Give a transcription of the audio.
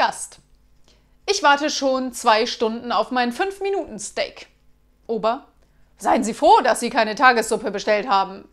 Gast. Ich warte schon zwei Stunden auf mein 5-Minuten-Steak. Ober. Seien Sie froh, dass Sie keine Tagessuppe bestellt haben.